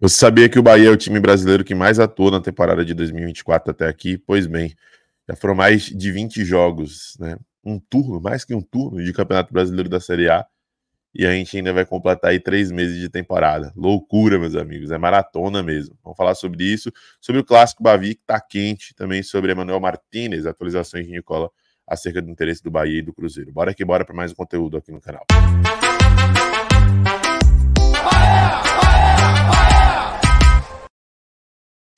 Você sabia que o Bahia é o time brasileiro que mais atuou na temporada de 2024 até aqui? Pois bem, já foram mais de 20 jogos, né? Um turno, mais que um turno de Campeonato Brasileiro da Série A. E a gente ainda vai completar aí três meses de temporada. Loucura, meus amigos. É maratona mesmo. Vamos falar sobre isso, sobre o clássico Bavi, que tá quente, também sobre Emanuel Martinez, atualizações de Nicola acerca do interesse do Bahia e do Cruzeiro. Bora que bora para mais um conteúdo aqui no canal. Música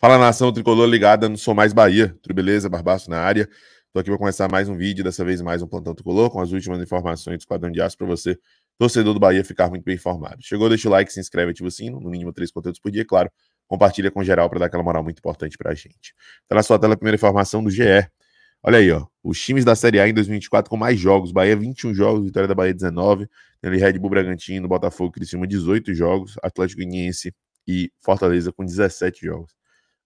Fala nação tricolor ligada no Sou Mais Bahia. Tudo beleza? Barbaço na área. Estou aqui para começar mais um vídeo, dessa vez mais um plantão tricolor, com as últimas informações do Esquadrão de Aço para você, torcedor do Bahia, ficar muito bem informado. Chegou, deixa o like, se inscreve, ativa o sino, no mínimo três conteúdos por dia, claro. Compartilha com geral para dar aquela moral muito importante para a gente. Está na sua tela a primeira informação do GE. Olha aí, ó. Os times da Série A em 2024 com mais jogos. Bahia 21 jogos, Vitória da Bahia 19, tem Red Bull Bragantino, Botafogo, cima 18 jogos, Atlético Guiniense e Fortaleza com 17 jogos.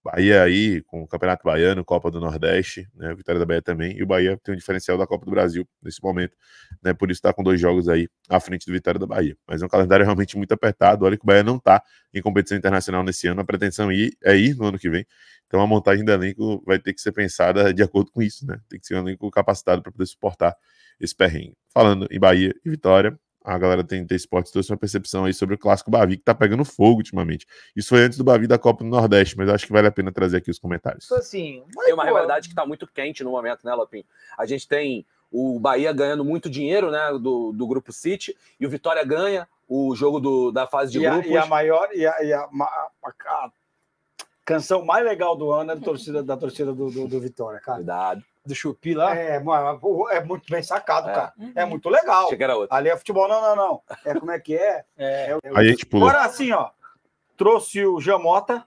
Bahia aí, com o Campeonato Baiano, Copa do Nordeste, né? vitória da Bahia também. E o Bahia tem um diferencial da Copa do Brasil nesse momento, né? Por isso está com dois jogos aí à frente do Vitória da Bahia. Mas é um calendário realmente muito apertado. Olha que o Bahia não está em competição internacional nesse ano. A pretensão é, é ir no ano que vem. Então a montagem do elenco vai ter que ser pensada de acordo com isso, né? Tem que ser um elenco capacitado para poder suportar esse perrengue. Falando em Bahia e Vitória, a galera tem TNT Esportes trouxe uma percepção aí sobre o clássico Bavi, que tá pegando fogo ultimamente. Isso foi antes do Bavi da Copa do Nordeste, mas acho que vale a pena trazer aqui os comentários. Então, assim, mas, tem uma pô... rivalidade que tá muito quente no momento, né, Lopim? A gente tem o Bahia ganhando muito dinheiro, né, do, do Grupo City, e o Vitória ganha o jogo do, da fase de e grupos. A, e a maior, e a, e a, a, a Canção mais legal do ano é da torcida, da torcida do, do, do Vitória, cara. Cuidado. Do Chupi lá? É, é muito bem sacado, é. cara. É uhum. É muito legal. Achei que outro. Ali é futebol, não, não, não. É como é que é? é, é Aí a gente pulou. Agora assim, ó. Trouxe o Jamota.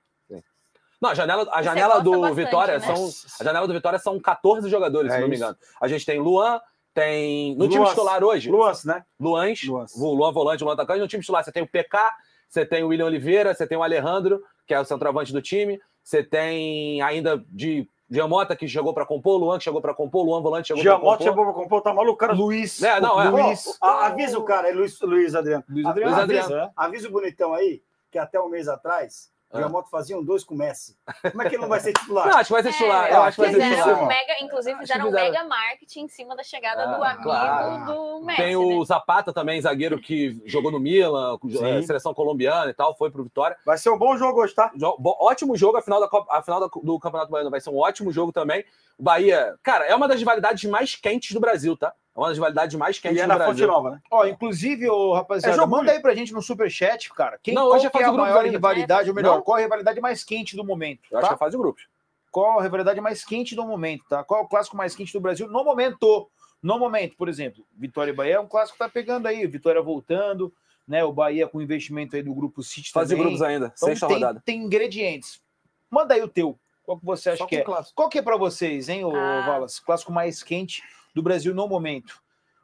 Não, a janela, a janela do bastante, Vitória né? são. A janela do Vitória são 14 jogadores, é se não me engano. A gente tem Luan, tem. No Luans, time titular hoje. Luans, né? Luans, Luans. Luan volante, Luan atacante. No time titular, você tem o PK, você tem o William Oliveira, você tem o Alejandro, que é o centroavante do time. Você tem ainda de Giamota que chegou para compor, Luan que chegou para compor, Luan Volante chegou para compor. Giamota chegou para compor, tá maluco, cara. Luiz. É, não, é. Luiz. avisa o cara, é Luiz, Luiz Adriano. Luiz Adriano. Luiz Adriano. Avisa, avisa o bonitão aí, que até um mês atrás ah. E moto fazia faziam dois com o Messi. Como é que ele não vai ser titular? não, acho que vai ser é, titular. É, eu acho que vai ser titular. mega, inclusive, fizeram, um mega marketing em cima da chegada ah, do amigo claro. do Messi. Tem o né? Zapata também, zagueiro que jogou no Milan, na é, seleção colombiana e tal, foi pro Vitória. Vai ser um bom jogo hoje, tá? Ótimo jogo, a final, da Copa, a final do Campeonato Baiano vai ser um ótimo jogo também. O Bahia, cara, é uma das rivalidades mais quentes do Brasil, tá? É uma das validades mais quentes e é na do Brasil. Fonte Nova, né? Ó, inclusive, ô, rapaziada, é manda aí pra gente no superchat, cara. Quem, não, hoje é, é a maior ainda. Né? rivalidade, ou melhor, não? qual a rivalidade mais quente do momento? Eu acho que tá? é a fase de grupos. Qual a rivalidade mais quente do momento, tá? Qual é o clássico mais quente do Brasil no momento? No momento, por exemplo, Vitória e Bahia é um clássico que tá pegando aí, Vitória voltando, né? O Bahia com investimento aí do grupo City Fase também. de grupos ainda, então, sexta tem, rodada. Tem ingredientes. Manda aí o teu. Qual que você acha Só que é? Clássico. Qual que é pra vocês, hein, ô ah. Valas? Clássico mais quente do Brasil no momento.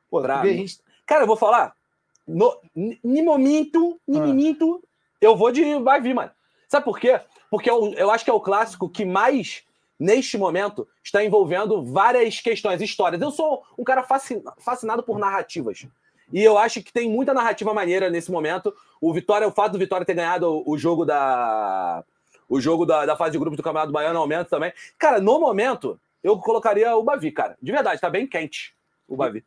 Pô, a gente... Cara, eu vou falar. No, ni momento, ni ah. eu vou de vai vir, mano. Sabe por quê? Porque eu, é eu acho que é o clássico que mais, neste momento, está envolvendo várias questões, histórias. Eu sou um cara fascinado por narrativas. E eu acho que tem muita narrativa maneira nesse momento. O Vitória, o fato do Vitória ter ganhado o jogo da. O jogo da, da fase de grupo do Campeonato Baiano aumenta também. Cara, no momento, eu colocaria o Bavi, cara. De verdade, tá bem quente o Bavi.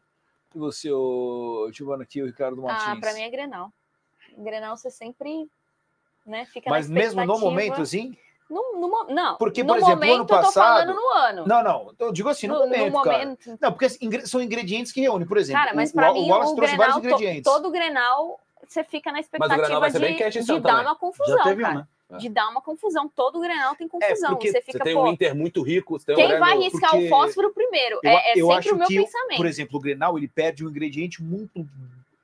E você, o Giovana aqui, o Ricardo ah, Martins? Ah, pra mim é Grenal. Grenal você sempre né, fica Mas mesmo no momento, sim? No, no, não, porque, por no exemplo, momento, ano passado. Eu tô falando no ano. Não, não. Eu digo assim, no, no momento. No momento. Cara. Não, porque assim, são ingredientes que reúnem, por exemplo. Cara, mas para mim, o, Wallace o trouxe Grenal, vários ingredientes. To, todo Grenal, você fica na expectativa de, de dar uma confusão. Já teve um, né? É. De dar uma confusão. Todo Grenal tem é, confusão. É você, fica, você tem pô, um Inter muito rico. Quem um vai riscar porque... o fósforo primeiro? Eu, é, é eu sempre o meu que, pensamento. Por exemplo, o Grenal ele perde um ingrediente muito,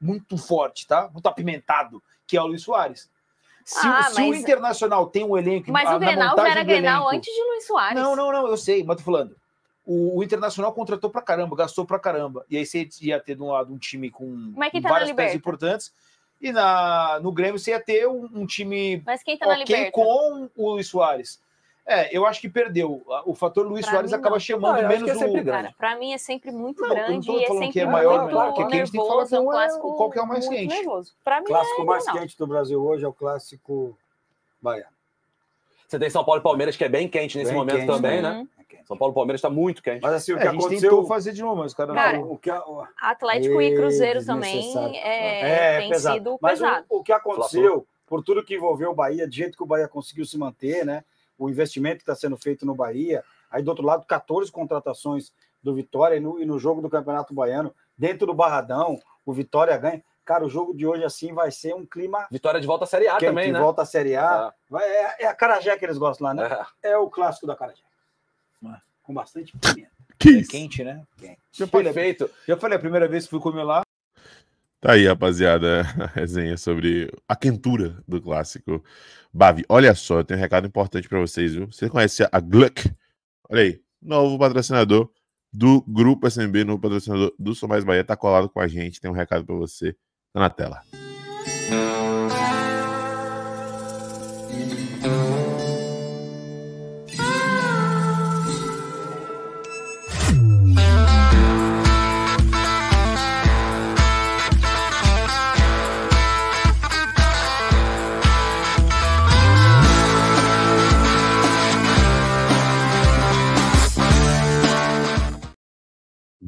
muito forte, tá? Muito apimentado, que é o Luiz Soares. Se, ah, se mas... o Internacional tem um elenco. Mas a, o Grenal já era Grenal elenco... antes de Luiz Soares. Não, não, não, eu sei, mas tô falando. O, o, Internacional contratou pra caramba, gastou pra caramba. E aí você ia ter de um lado um time com, Mas com tá várias peças importantes e na, no Grêmio você ia ter um, um time Mas quem tá okay com o Luiz Soares. É, eu acho que perdeu. O fator Luiz pra Soares acaba não. chamando não, menos é o... Cara, Para mim é sempre muito não, grande eu não tô e é que é maior, claro, é que é que falar um clássico, qual que é o mais quente. Nervoso. Pra mim o clássico é mais quente do Brasil hoje é o clássico baiano. Você tem São Paulo e Palmeiras, que é bem quente nesse bem momento quente, também, né? né? São Paulo e Palmeiras está muito quente. Mas assim, o é, que a gente aconteceu... tentou fazer de novo, mas cara, cara não... o que a... Atlético e, e Cruzeiro é também é, é, tem é pesado. sido mas pesado. O, o que aconteceu, por tudo que envolveu o Bahia, de jeito que o Bahia conseguiu se manter, né? O investimento que está sendo feito no Bahia, aí do outro lado, 14 contratações do Vitória e no, e no jogo do Campeonato Baiano, dentro do Barradão, o Vitória ganha. Cara, o jogo de hoje, assim, vai ser um clima. Vitória de volta à Série A também, né? De volta à Série A. É. Vai, é, é a Carajé que eles gostam lá, né? É, é o clássico da Carajé. É. Com bastante pimenta. É quente, né? Quente. Já Perfeito. Eu falei a primeira vez que fui comer lá. Tá aí, rapaziada, a resenha sobre a quentura do clássico. Bavi, olha só, eu tenho um recado importante para vocês, viu? Você conhece a Gluck? Olha aí, novo patrocinador do Grupo SMB, novo patrocinador do Sou Mais Bahia, tá colado com a gente, tem um recado para você. Tá na tela.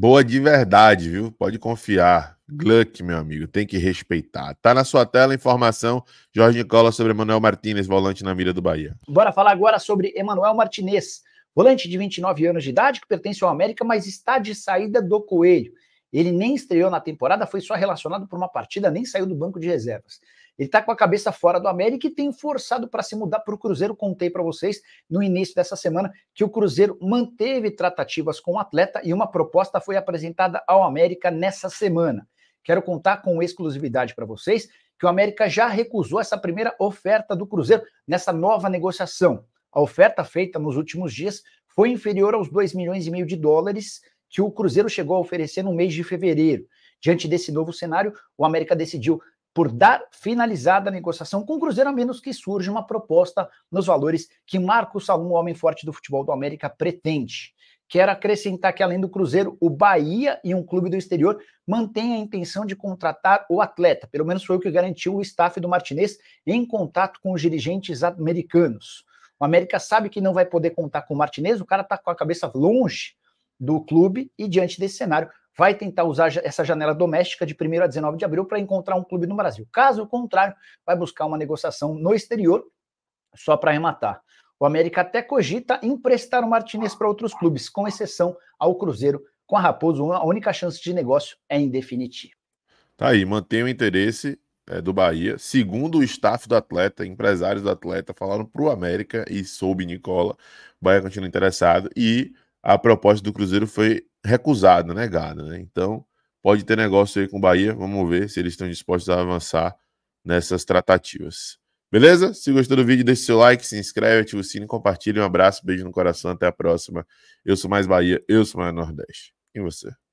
Boa de verdade, viu? Pode confiar. Gluck, meu amigo, tem que respeitar. Tá na sua tela a informação, Jorge Nicola, sobre Emanuel Martinez, volante na mira do Bahia. Bora falar agora sobre Emanuel Martinez, volante de 29 anos de idade que pertence ao América, mas está de saída do Coelho. Ele nem estreou na temporada, foi só relacionado por uma partida, nem saiu do banco de reservas. Ele está com a cabeça fora do América e tem forçado para se mudar para o Cruzeiro. Contei para vocês no início dessa semana que o Cruzeiro manteve tratativas com o atleta e uma proposta foi apresentada ao América nessa semana. Quero contar com exclusividade para vocês que o América já recusou essa primeira oferta do Cruzeiro nessa nova negociação. A oferta feita nos últimos dias foi inferior aos 2 milhões e meio de dólares que o Cruzeiro chegou a oferecer no mês de fevereiro. Diante desse novo cenário, o América decidiu por dar finalizada a negociação com o Cruzeiro, a menos que surja uma proposta nos valores que Marcos, Salum, o homem forte do futebol do América, pretende. Quero acrescentar que, além do Cruzeiro, o Bahia e um clube do exterior mantêm a intenção de contratar o atleta. Pelo menos foi o que garantiu o staff do Martinez em contato com os dirigentes americanos. O América sabe que não vai poder contar com o Martinez, o cara está com a cabeça longe do clube e, diante desse cenário, vai tentar usar essa janela doméstica de 1 a 19 de abril para encontrar um clube no Brasil. Caso contrário, vai buscar uma negociação no exterior, só para arrematar. O América até cogita emprestar o Martinez para outros clubes, com exceção ao Cruzeiro. Com a Raposo, a única chance de negócio é definitivo. Tá aí, mantém o interesse é, do Bahia. Segundo o staff do atleta, empresários do atleta, falaram para o América e soube Nicola. O Bahia continua interessado. E a proposta do Cruzeiro foi recusada, negada, né? Então, pode ter negócio aí com o Bahia, vamos ver se eles estão dispostos a avançar nessas tratativas. Beleza? Se gostou do vídeo, deixe seu like, se inscreve, ativa o sino, compartilha. Um abraço, beijo no coração, até a próxima. Eu sou mais Bahia, eu sou mais Nordeste. E você?